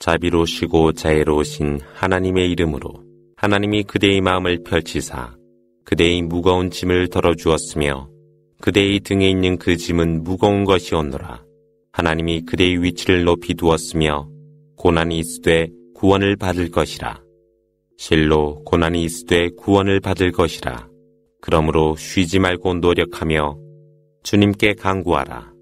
자비로우시고 자애로우신 하나님의 이름으로 하나님이 그대의 마음을 펼치사 그대의 무거운 짐을 덜어주었으며 그대의 등에 있는 그 짐은 무거운 것이었노라. 하나님이 그대의 위치를 높이 두었으며 고난이 있으되 구원을 받을 것이라. 실로 고난이 있으되 구원을 받을 것이라. 그러므로 쉬지 말고 노력하며 주님께 강구하라.